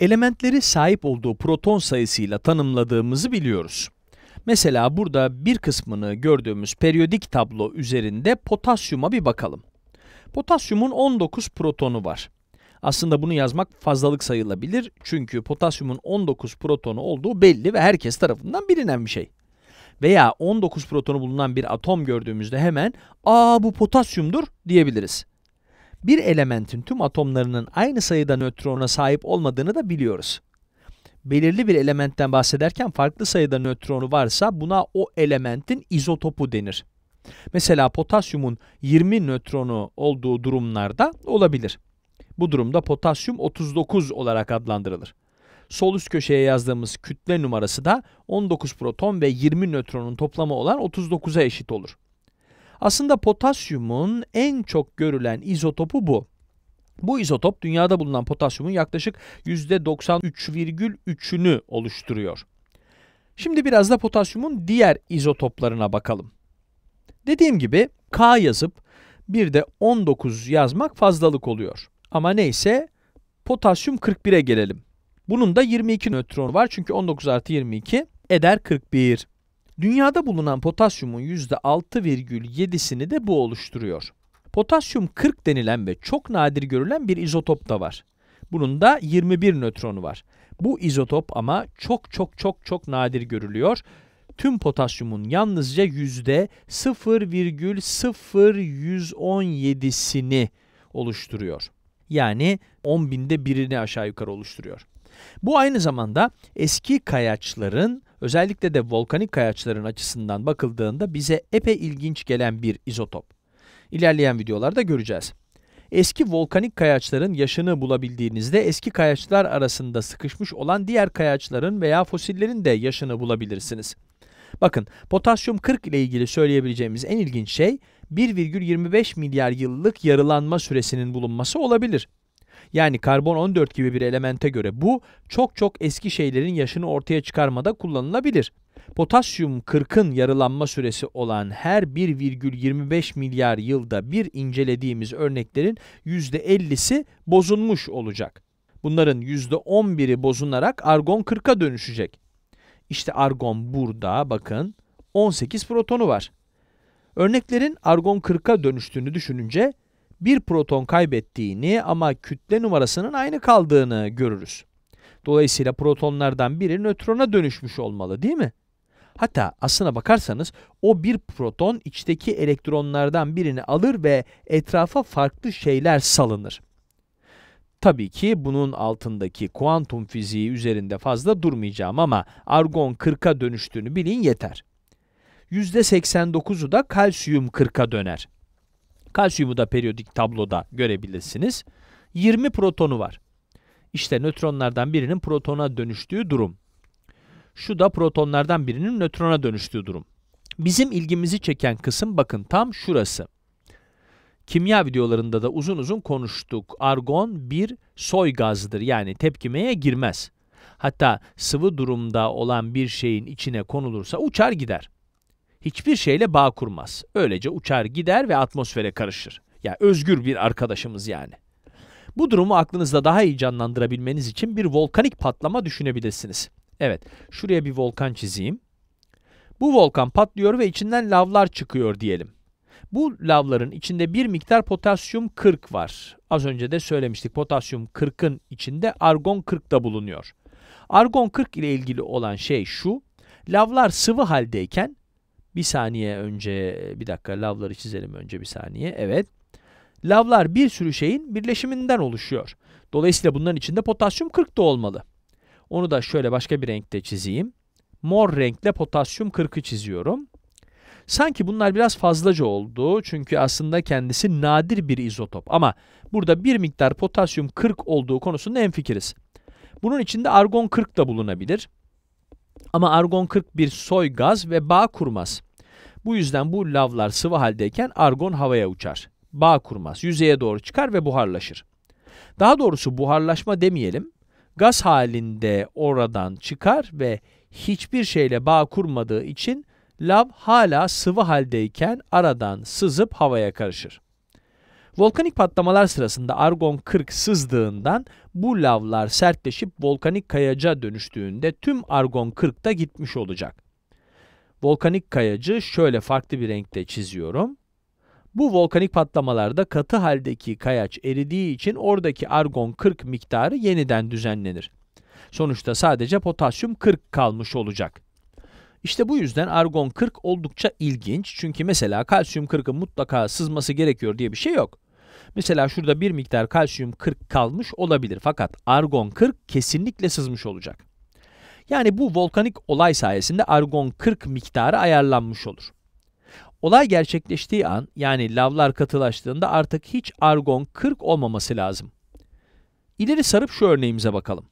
elementleri sahip olduğu proton sayısıyla tanımladığımızı biliyoruz. Mesela burada bir kısmını gördüğümüz periyodik tablo üzerinde potasyuma bir bakalım. Potasyumun 19 protonu var. Aslında bunu yazmak fazlalık sayılabilir çünkü potasyumun 19 protonu olduğu belli ve herkes tarafından bilinen bir şey. Veya 19 protonu bulunan bir atom gördüğümüzde hemen ''Aa bu potasyumdur'' diyebiliriz bir elementin tüm atomlarının aynı sayıda nötrona sahip olmadığını da biliyoruz. Belirli bir elementten bahsederken farklı sayıda nötronu varsa buna o elementin izotopu denir. Mesela potasyumun 20 nötronu olduğu durumlarda olabilir. Bu durumda potasyum 39 olarak adlandırılır. Sol üst köşeye yazdığımız kütle numarası da 19 proton ve 20 nötronun toplamı olan 39'a eşit olur. Aslında potasyumun en çok görülen izotopu bu. Bu izotop dünyada bulunan potasyumun yaklaşık %93,3'ünü oluşturuyor. Şimdi biraz da potasyumun diğer izotoplarına bakalım. Dediğim gibi K yazıp bir de 19 yazmak fazlalık oluyor. Ama neyse potasyum 41'e gelelim. Bunun da 22 nötron var çünkü 19 artı 22 eder 41. Dünyada bulunan potasyumun %6,7'sini de bu oluşturuyor. Potasyum 40 denilen ve çok nadir görülen bir izotop da var. Bunun da 21 nötronu var. Bu izotop ama çok çok çok çok nadir görülüyor. Tüm potasyumun yalnızca %0,0117'sini oluşturuyor. Yani 10 binde birini aşağı yukarı oluşturuyor. Bu aynı zamanda eski kayaçların Özellikle de volkanik kayaçların açısından bakıldığında bize epey ilginç gelen bir izotop. İlerleyen videolarda göreceğiz. Eski volkanik kayaçların yaşını bulabildiğinizde eski kayaçlar arasında sıkışmış olan diğer kayaçların veya fosillerin de yaşını bulabilirsiniz. Bakın potasyum 40 ile ilgili söyleyebileceğimiz en ilginç şey 1,25 milyar yıllık yarılanma süresinin bulunması olabilir. Yani karbon 14 gibi bir elemente göre bu çok çok eski şeylerin yaşını ortaya çıkarmada kullanılabilir. Potasyum 40'ın yarılanma süresi olan her 1,25 milyar yılda bir incelediğimiz örneklerin %50'si bozulmuş olacak. Bunların %11'i bozunarak argon 40'a dönüşecek. İşte argon burada bakın 18 protonu var. Örneklerin argon 40'a dönüştüğünü düşününce bir proton kaybettiğini ama kütle numarasının aynı kaldığını görürüz. Dolayısıyla protonlardan biri nötrona dönüşmüş olmalı değil mi? Hatta aslına bakarsanız o bir proton içteki elektronlardan birini alır ve etrafa farklı şeyler salınır. Tabii ki bunun altındaki kuantum fiziği üzerinde fazla durmayacağım ama argon 40'a dönüştüğünü bilin yeter. %89'u da kalsiyum 40'a döner. Kalsiyumu da periyodik tabloda görebilirsiniz. 20 protonu var. İşte nötronlardan birinin protona dönüştüğü durum. Şu da protonlardan birinin nötrona dönüştüğü durum. Bizim ilgimizi çeken kısım bakın tam şurası. Kimya videolarında da uzun uzun konuştuk. Argon bir soy gazıdır yani tepkimeye girmez. Hatta sıvı durumda olan bir şeyin içine konulursa uçar gider hiçbir şeyle bağ kurmaz. Öylece uçar gider ve atmosfere karışır. Ya yani özgür bir arkadaşımız yani. Bu durumu aklınızda daha iyi canlandırabilmeniz için bir volkanik patlama düşünebilirsiniz. Evet, şuraya bir volkan çizeyim. Bu volkan patlıyor ve içinden lavlar çıkıyor diyelim. Bu lavların içinde bir miktar potasyum 40 var. Az önce de söylemiştik potasyum 40'ın içinde argon 40 da bulunuyor. Argon 40 ile ilgili olan şey şu, lavlar sıvı haldeyken bir saniye önce bir dakika lavları çizelim önce bir saniye. Evet. Lavlar bir sürü şeyin birleşiminden oluşuyor. Dolayısıyla bunların içinde potasyum 40 da olmalı. Onu da şöyle başka bir renkte çizeyim. Mor renkle potasyum 40'ı çiziyorum. Sanki bunlar biraz fazlaca oldu çünkü aslında kendisi nadir bir izotop ama burada bir miktar potasyum 40 olduğu konusunda hemfikiriz. Bunun içinde argon 40 da bulunabilir. Ama argon 41 soy gaz ve bağ kurmaz. Bu yüzden bu lavlar sıvı haldeyken argon havaya uçar. Bağ kurmaz, yüzeye doğru çıkar ve buharlaşır. Daha doğrusu buharlaşma demeyelim. Gaz halinde oradan çıkar ve hiçbir şeyle bağ kurmadığı için lav hala sıvı haldeyken aradan sızıp havaya karışır. Volkanik patlamalar sırasında argon 40 sızdığından bu lavlar sertleşip volkanik kayaca dönüştüğünde tüm argon 40 da gitmiş olacak. Volkanik kayacı şöyle farklı bir renkte çiziyorum. Bu volkanik patlamalarda katı haldeki kayaç eridiği için oradaki argon 40 miktarı yeniden düzenlenir. Sonuçta sadece potasyum 40 kalmış olacak. İşte bu yüzden argon 40 oldukça ilginç çünkü mesela kalsiyum 40'ın mutlaka sızması gerekiyor diye bir şey yok. Mesela şurada bir miktar kalsiyum 40 kalmış olabilir fakat argon 40 kesinlikle sızmış olacak. Yani bu volkanik olay sayesinde argon 40 miktarı ayarlanmış olur. Olay gerçekleştiği an yani lavlar katılaştığında artık hiç argon 40 olmaması lazım. İleri sarıp şu örneğimize bakalım.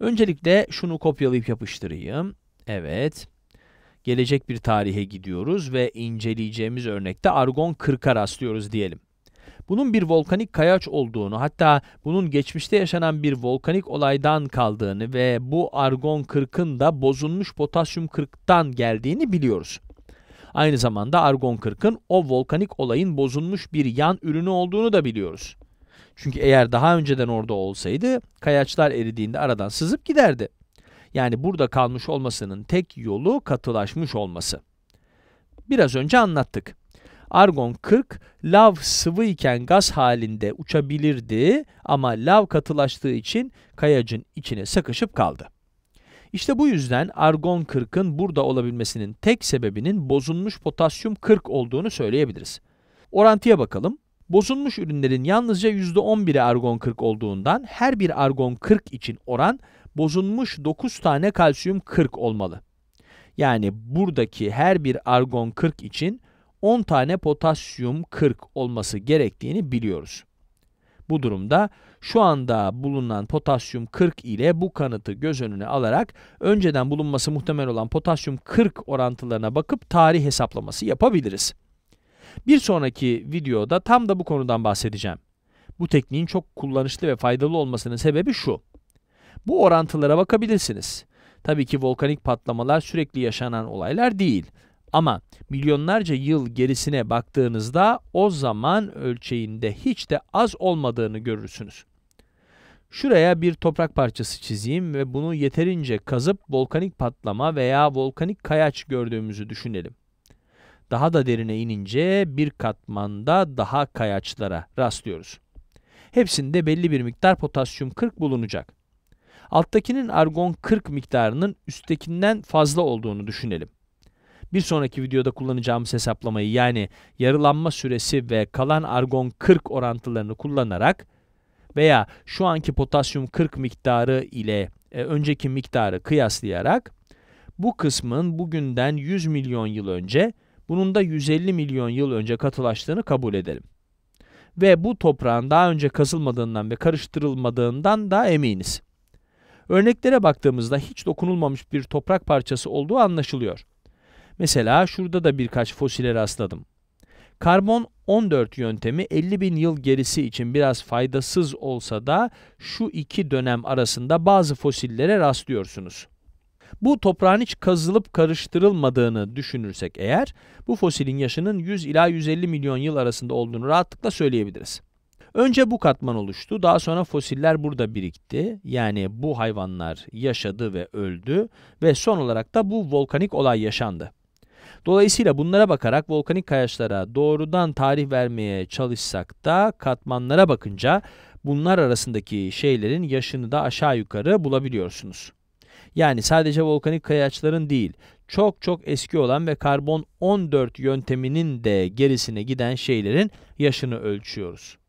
Öncelikle şunu kopyalayıp yapıştırayım. Evet. Gelecek bir tarihe gidiyoruz ve inceleyeceğimiz örnekte argon 40'a rastlıyoruz diyelim bunun bir volkanik kayaç olduğunu hatta bunun geçmişte yaşanan bir volkanik olaydan kaldığını ve bu argon 40'ın da bozulmuş potasyum 40'tan geldiğini biliyoruz. Aynı zamanda argon 40'ın o volkanik olayın bozulmuş bir yan ürünü olduğunu da biliyoruz. Çünkü eğer daha önceden orada olsaydı kayaçlar eridiğinde aradan sızıp giderdi. Yani burada kalmış olmasının tek yolu katılaşmış olması. Biraz önce anlattık. Argon 40 lav sıvı iken gaz halinde uçabilirdi ama lav katılaştığı için kayacın içine sıkışıp kaldı. İşte bu yüzden argon 40'ın burada olabilmesinin tek sebebinin bozulmuş potasyum 40 olduğunu söyleyebiliriz. Orantıya bakalım. Bozulmuş ürünlerin yalnızca %11'i argon 40 olduğundan her bir argon 40 için oran bozulmuş 9 tane kalsiyum 40 olmalı. Yani buradaki her bir argon 40 için 10 tane potasyum 40 olması gerektiğini biliyoruz. Bu durumda şu anda bulunan potasyum 40 ile bu kanıtı göz önüne alarak önceden bulunması muhtemel olan potasyum 40 orantılarına bakıp tarih hesaplaması yapabiliriz. Bir sonraki videoda tam da bu konudan bahsedeceğim. Bu tekniğin çok kullanışlı ve faydalı olmasının sebebi şu. Bu orantılara bakabilirsiniz. Tabii ki volkanik patlamalar sürekli yaşanan olaylar değil. Ama milyonlarca yıl gerisine baktığınızda o zaman ölçeğinde hiç de az olmadığını görürsünüz. Şuraya bir toprak parçası çizeyim ve bunu yeterince kazıp volkanik patlama veya volkanik kayaç gördüğümüzü düşünelim. Daha da derine inince bir katmanda daha kayaçlara rastlıyoruz. Hepsinde belli bir miktar potasyum 40 bulunacak. Alttakinin argon 40 miktarının üsttekinden fazla olduğunu düşünelim bir sonraki videoda kullanacağımız hesaplamayı yani yarılanma süresi ve kalan argon 40 orantılarını kullanarak veya şu anki potasyum 40 miktarı ile e, önceki miktarı kıyaslayarak bu kısmın bugünden 100 milyon yıl önce bunun da 150 milyon yıl önce katılaştığını kabul edelim. Ve bu toprağın daha önce kazılmadığından ve karıştırılmadığından da eminiz. Örneklere baktığımızda hiç dokunulmamış bir toprak parçası olduğu anlaşılıyor. Mesela şurada da birkaç fosile rastladım. Karbon 14 yöntemi 50 bin yıl gerisi için biraz faydasız olsa da şu iki dönem arasında bazı fosillere rastlıyorsunuz. Bu toprağın hiç kazılıp karıştırılmadığını düşünürsek eğer, bu fosilin yaşının 100 ila 150 milyon yıl arasında olduğunu rahatlıkla söyleyebiliriz. Önce bu katman oluştu, daha sonra fosiller burada birikti. Yani bu hayvanlar yaşadı ve öldü ve son olarak da bu volkanik olay yaşandı. Dolayısıyla bunlara bakarak volkanik kayaçlara doğrudan tarih vermeye çalışsak da katmanlara bakınca bunlar arasındaki şeylerin yaşını da aşağı yukarı bulabiliyorsunuz. Yani sadece volkanik kayaçların değil, çok çok eski olan ve karbon 14 yönteminin de gerisine giden şeylerin yaşını ölçüyoruz.